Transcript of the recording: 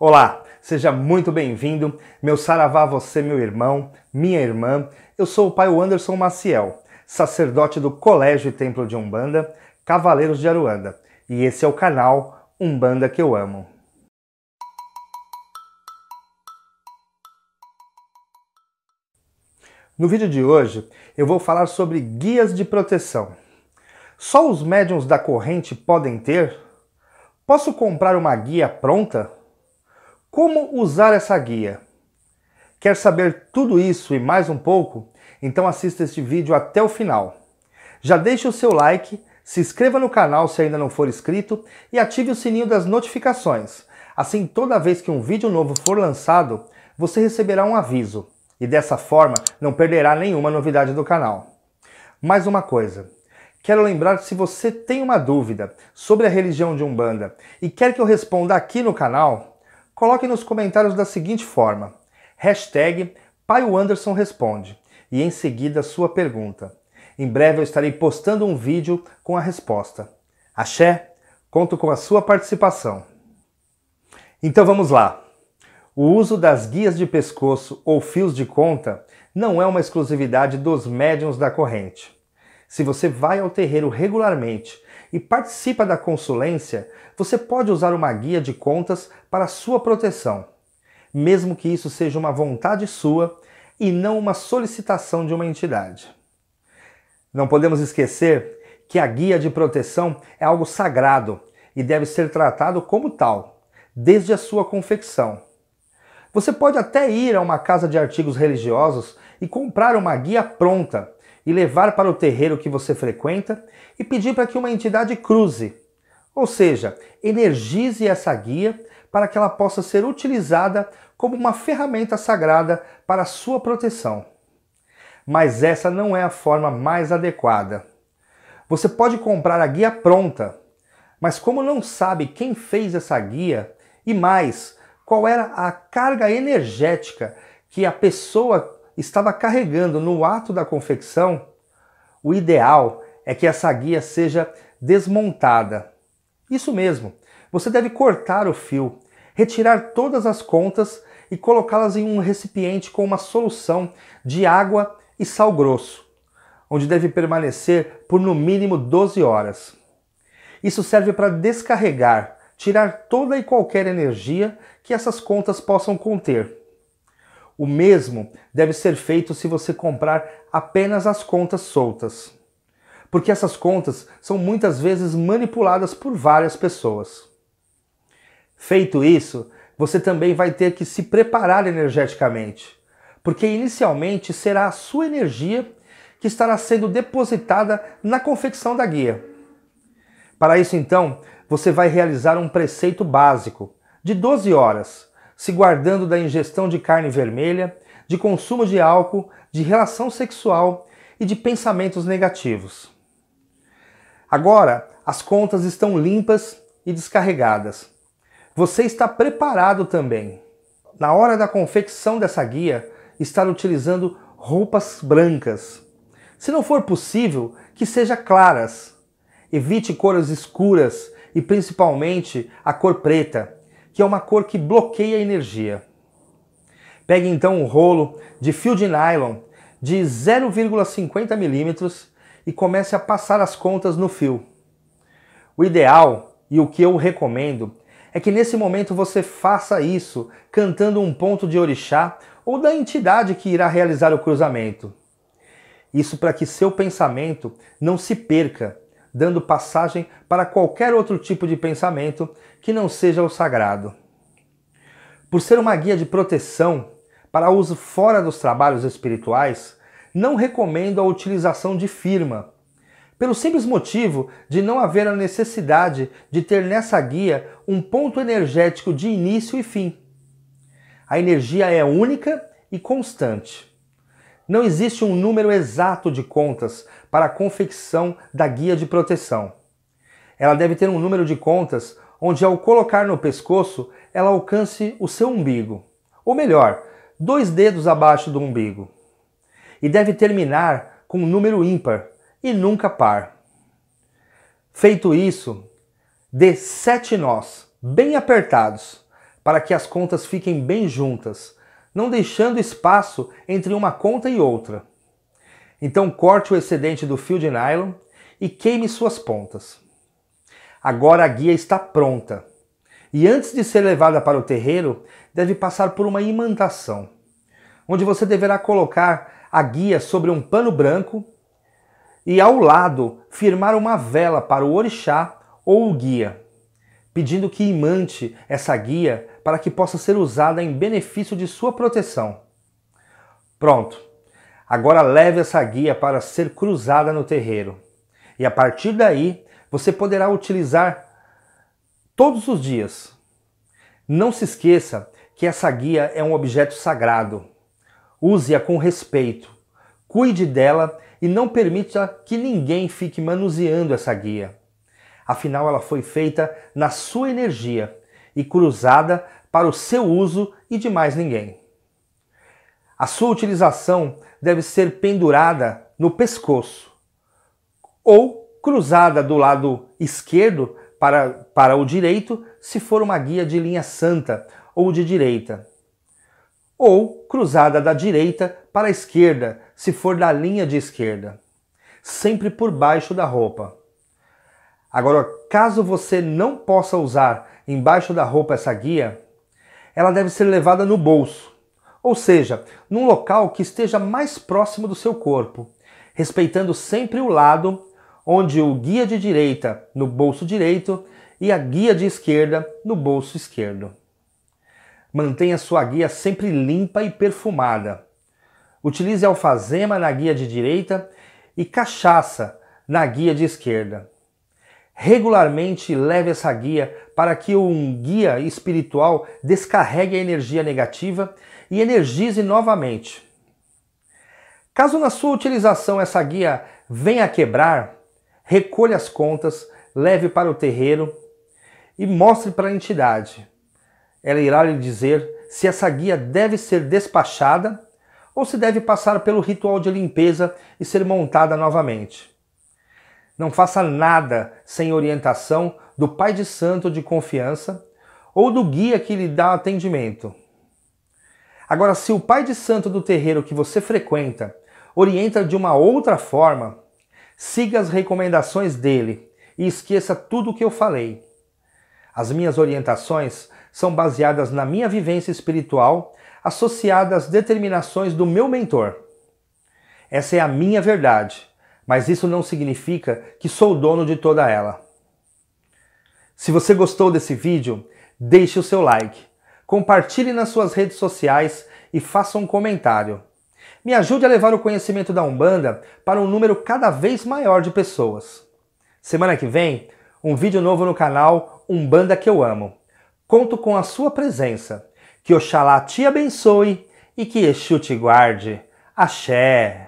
Olá, seja muito bem-vindo, meu saravá você, meu irmão, minha irmã. Eu sou o pai Anderson Maciel, sacerdote do Colégio e Templo de Umbanda, Cavaleiros de Aruanda, e esse é o canal Umbanda que eu amo. No vídeo de hoje, eu vou falar sobre guias de proteção. Só os médiums da corrente podem ter? Posso comprar uma guia pronta? Como usar essa guia? Quer saber tudo isso e mais um pouco? Então assista este vídeo até o final. Já deixe o seu like, se inscreva no canal se ainda não for inscrito e ative o sininho das notificações. Assim, toda vez que um vídeo novo for lançado, você receberá um aviso e dessa forma não perderá nenhuma novidade do canal. Mais uma coisa, quero lembrar que se você tem uma dúvida sobre a religião de Umbanda e quer que eu responda aqui no canal, Coloque nos comentários da seguinte forma: hashtag Paio Anderson responde e em seguida sua pergunta. Em breve eu estarei postando um vídeo com a resposta. Axé, conto com a sua participação. Então vamos lá. O uso das guias de pescoço ou fios de conta não é uma exclusividade dos médiums da corrente. Se você vai ao terreiro regularmente e participa da consulência, você pode usar uma guia de contas para sua proteção, mesmo que isso seja uma vontade sua e não uma solicitação de uma entidade. Não podemos esquecer que a guia de proteção é algo sagrado e deve ser tratado como tal, desde a sua confecção. Você pode até ir a uma casa de artigos religiosos e comprar uma guia pronta e levar para o terreiro que você frequenta e pedir para que uma entidade cruze. Ou seja, energize essa guia para que ela possa ser utilizada como uma ferramenta sagrada para sua proteção. Mas essa não é a forma mais adequada. Você pode comprar a guia pronta, mas como não sabe quem fez essa guia e mais qual era a carga energética que a pessoa estava carregando no ato da confecção, o ideal é que essa guia seja desmontada. Isso mesmo, você deve cortar o fio, retirar todas as contas e colocá-las em um recipiente com uma solução de água e sal grosso, onde deve permanecer por no mínimo 12 horas. Isso serve para descarregar, tirar toda e qualquer energia que essas contas possam conter. O mesmo deve ser feito se você comprar apenas as contas soltas, porque essas contas são muitas vezes manipuladas por várias pessoas. Feito isso, você também vai ter que se preparar energeticamente, porque inicialmente será a sua energia que estará sendo depositada na confecção da guia. Para isso, então, você vai realizar um preceito básico de 12 horas se guardando da ingestão de carne vermelha, de consumo de álcool, de relação sexual e de pensamentos negativos. Agora, as contas estão limpas e descarregadas. Você está preparado também. Na hora da confecção dessa guia, estar utilizando roupas brancas. Se não for possível, que seja claras. Evite cores escuras e principalmente a cor preta, que é uma cor que bloqueia a energia. Pegue então um rolo de fio de nylon de 0,50 milímetros e comece a passar as contas no fio. O ideal e o que eu recomendo é que nesse momento você faça isso cantando um ponto de orixá ou da entidade que irá realizar o cruzamento. Isso para que seu pensamento não se perca dando passagem para qualquer outro tipo de pensamento que não seja o sagrado. Por ser uma guia de proteção para uso fora dos trabalhos espirituais, não recomendo a utilização de firma, pelo simples motivo de não haver a necessidade de ter nessa guia um ponto energético de início e fim. A energia é única e constante. Não existe um número exato de contas para a confecção da guia de proteção. Ela deve ter um número de contas onde, ao colocar no pescoço, ela alcance o seu umbigo, ou melhor, dois dedos abaixo do umbigo. E deve terminar com um número ímpar e nunca par. Feito isso, dê sete nós, bem apertados, para que as contas fiquem bem juntas não deixando espaço entre uma conta e outra. Então corte o excedente do fio de nylon e queime suas pontas. Agora a guia está pronta e antes de ser levada para o terreiro, deve passar por uma imantação, onde você deverá colocar a guia sobre um pano branco e ao lado firmar uma vela para o orixá ou o guia, pedindo que imante essa guia para que possa ser usada em benefício de sua proteção. Pronto. Agora leve essa guia para ser cruzada no terreiro. E a partir daí, você poderá utilizar todos os dias. Não se esqueça que essa guia é um objeto sagrado. Use-a com respeito, cuide dela e não permita que ninguém fique manuseando essa guia. Afinal, ela foi feita na sua energia e cruzada para o seu uso e de mais ninguém. A sua utilização deve ser pendurada no pescoço ou cruzada do lado esquerdo para, para o direito, se for uma guia de linha santa ou de direita, ou cruzada da direita para a esquerda, se for da linha de esquerda, sempre por baixo da roupa. Agora, caso você não possa usar embaixo da roupa essa guia, ela deve ser levada no bolso, ou seja, num local que esteja mais próximo do seu corpo, respeitando sempre o lado onde o guia de direita no bolso direito e a guia de esquerda no bolso esquerdo. Mantenha sua guia sempre limpa e perfumada. Utilize alfazema na guia de direita e cachaça na guia de esquerda. Regularmente leve essa guia para que um guia espiritual descarregue a energia negativa e energize novamente. Caso na sua utilização essa guia venha a quebrar, recolha as contas, leve para o terreiro e mostre para a entidade. Ela irá lhe dizer se essa guia deve ser despachada ou se deve passar pelo ritual de limpeza e ser montada novamente. Não faça nada sem orientação do pai de santo de confiança ou do guia que lhe dá atendimento. Agora, se o pai de santo do terreiro que você frequenta orienta de uma outra forma, siga as recomendações dele e esqueça tudo o que eu falei. As minhas orientações são baseadas na minha vivência espiritual, associada às determinações do meu mentor. Essa é a minha verdade, mas isso não significa que sou dono de toda ela. Se você gostou desse vídeo, deixe o seu like, compartilhe nas suas redes sociais e faça um comentário. Me ajude a levar o conhecimento da Umbanda para um número cada vez maior de pessoas. Semana que vem, um vídeo novo no canal Umbanda que eu amo. Conto com a sua presença. Que Oxalá te abençoe e que Exu te guarde. Axé!